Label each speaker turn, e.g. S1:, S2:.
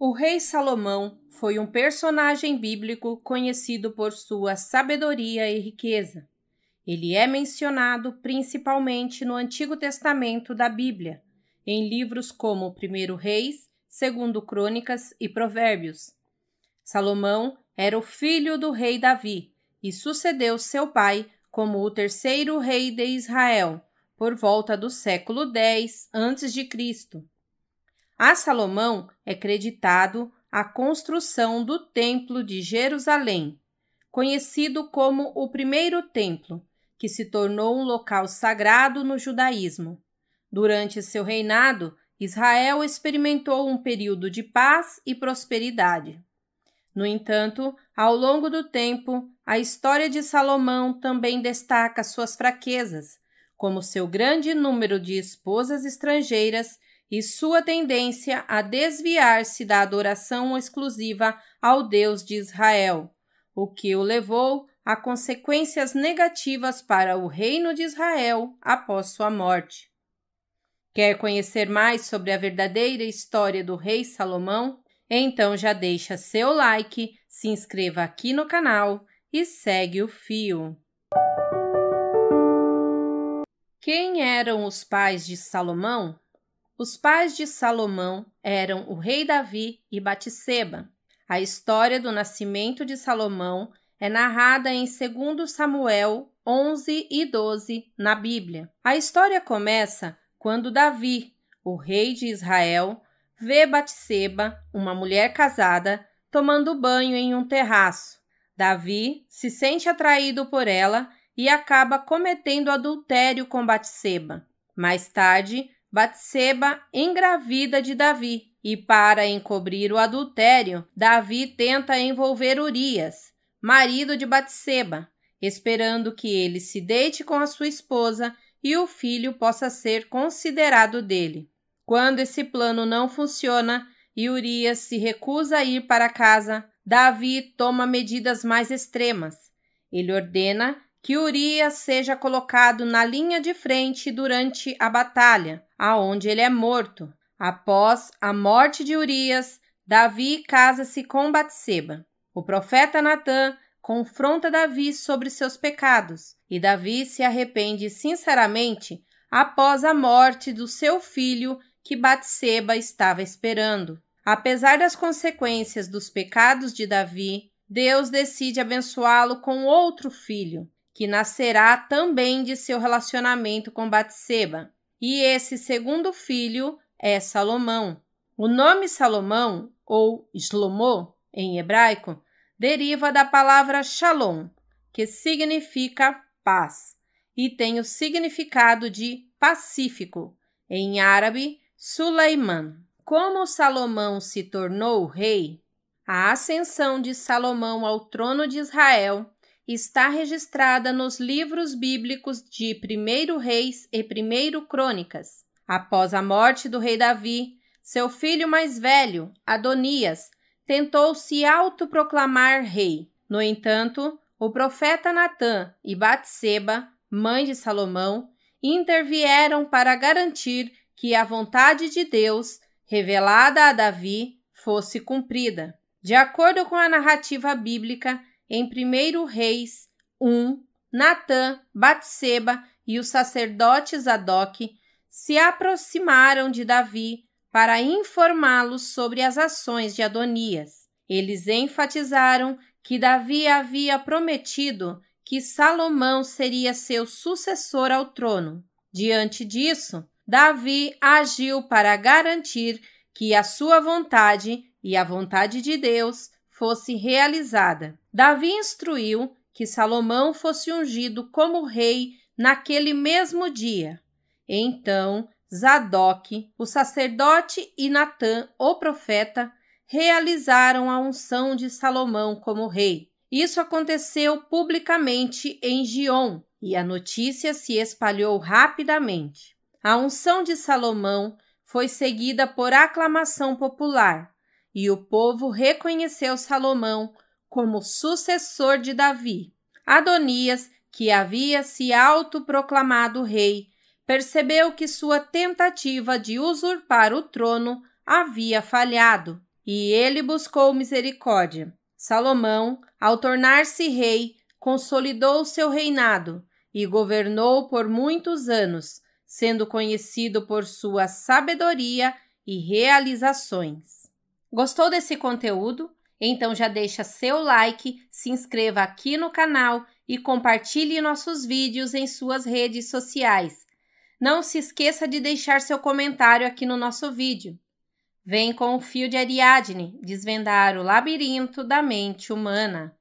S1: O rei Salomão foi um personagem bíblico conhecido por sua sabedoria e riqueza. Ele é mencionado principalmente no Antigo Testamento da Bíblia, em livros como Primeiro Reis, Segundo Crônicas e Provérbios. Salomão era o filho do rei Davi e sucedeu seu pai como o terceiro rei de Israel, por volta do século 10 a.C. A Salomão é creditado a construção do Templo de Jerusalém, conhecido como o Primeiro Templo, que se tornou um local sagrado no judaísmo. Durante seu reinado, Israel experimentou um período de paz e prosperidade. No entanto, ao longo do tempo, a história de Salomão também destaca suas fraquezas, como seu grande número de esposas estrangeiras e sua tendência a desviar-se da adoração exclusiva ao Deus de Israel, o que o levou a consequências negativas para o reino de Israel após sua morte. Quer conhecer mais sobre a verdadeira história do rei Salomão? Então já deixa seu like, se inscreva aqui no canal e segue o fio. Quem eram os pais de Salomão? Os pais de Salomão eram o rei Davi e Batisseba. A história do nascimento de Salomão é narrada em 2 Samuel 11 e 12 na Bíblia. A história começa quando Davi, o rei de Israel, vê Batseba, uma mulher casada, tomando banho em um terraço. Davi se sente atraído por ela e acaba cometendo adultério com Batseba. Mais tarde, Batseba engravida de Davi, e para encobrir o adultério, Davi tenta envolver Urias, marido de Batseba, esperando que ele se deite com a sua esposa e o filho possa ser considerado dele. Quando esse plano não funciona e Urias se recusa a ir para casa, Davi toma medidas mais extremas. Ele ordena que Urias seja colocado na linha de frente durante a batalha, aonde ele é morto. Após a morte de Urias, Davi casa-se com Batseba. O profeta Natã confronta Davi sobre seus pecados, e Davi se arrepende sinceramente após a morte do seu filho que Batseba estava esperando. Apesar das consequências dos pecados de Davi, Deus decide abençoá-lo com outro filho, que nascerá também de seu relacionamento com Batseba. E esse segundo filho é Salomão. O nome Salomão, ou Shlomo, em hebraico, deriva da palavra Shalom, que significa paz, e tem o significado de pacífico, em árabe, Suleiman. Como Salomão se tornou rei, a ascensão de Salomão ao trono de Israel está registrada nos livros bíblicos de 1 Reis e 1 Crônicas. Após a morte do rei Davi, seu filho mais velho, Adonias, tentou se autoproclamar rei. No entanto, o profeta Natã e Batseba, mãe de Salomão, intervieram para garantir que a vontade de Deus, revelada a Davi, fosse cumprida. De acordo com a narrativa bíblica, em 1 Reis 1, Natã, Batseba e os sacerdotes Zadok se aproximaram de Davi para informá-lo sobre as ações de Adonias. Eles enfatizaram que Davi havia prometido que Salomão seria seu sucessor ao trono. Diante disso, Davi agiu para garantir que a sua vontade e a vontade de Deus fosse realizada. Davi instruiu que Salomão fosse ungido como rei naquele mesmo dia. Então, Zadok, o sacerdote, e Natã, o profeta, realizaram a unção de Salomão como rei. Isso aconteceu publicamente em Gion e a notícia se espalhou rapidamente. A unção de Salomão foi seguida por aclamação popular e o povo reconheceu Salomão como sucessor de Davi. Adonias, que havia se autoproclamado rei, percebeu que sua tentativa de usurpar o trono havia falhado e ele buscou misericórdia. Salomão, ao tornar-se rei, consolidou seu reinado e governou por muitos anos, sendo conhecido por sua sabedoria e realizações. Gostou desse conteúdo? Então já deixa seu like, se inscreva aqui no canal e compartilhe nossos vídeos em suas redes sociais. Não se esqueça de deixar seu comentário aqui no nosso vídeo. Vem com o fio de Ariadne desvendar o labirinto da mente humana.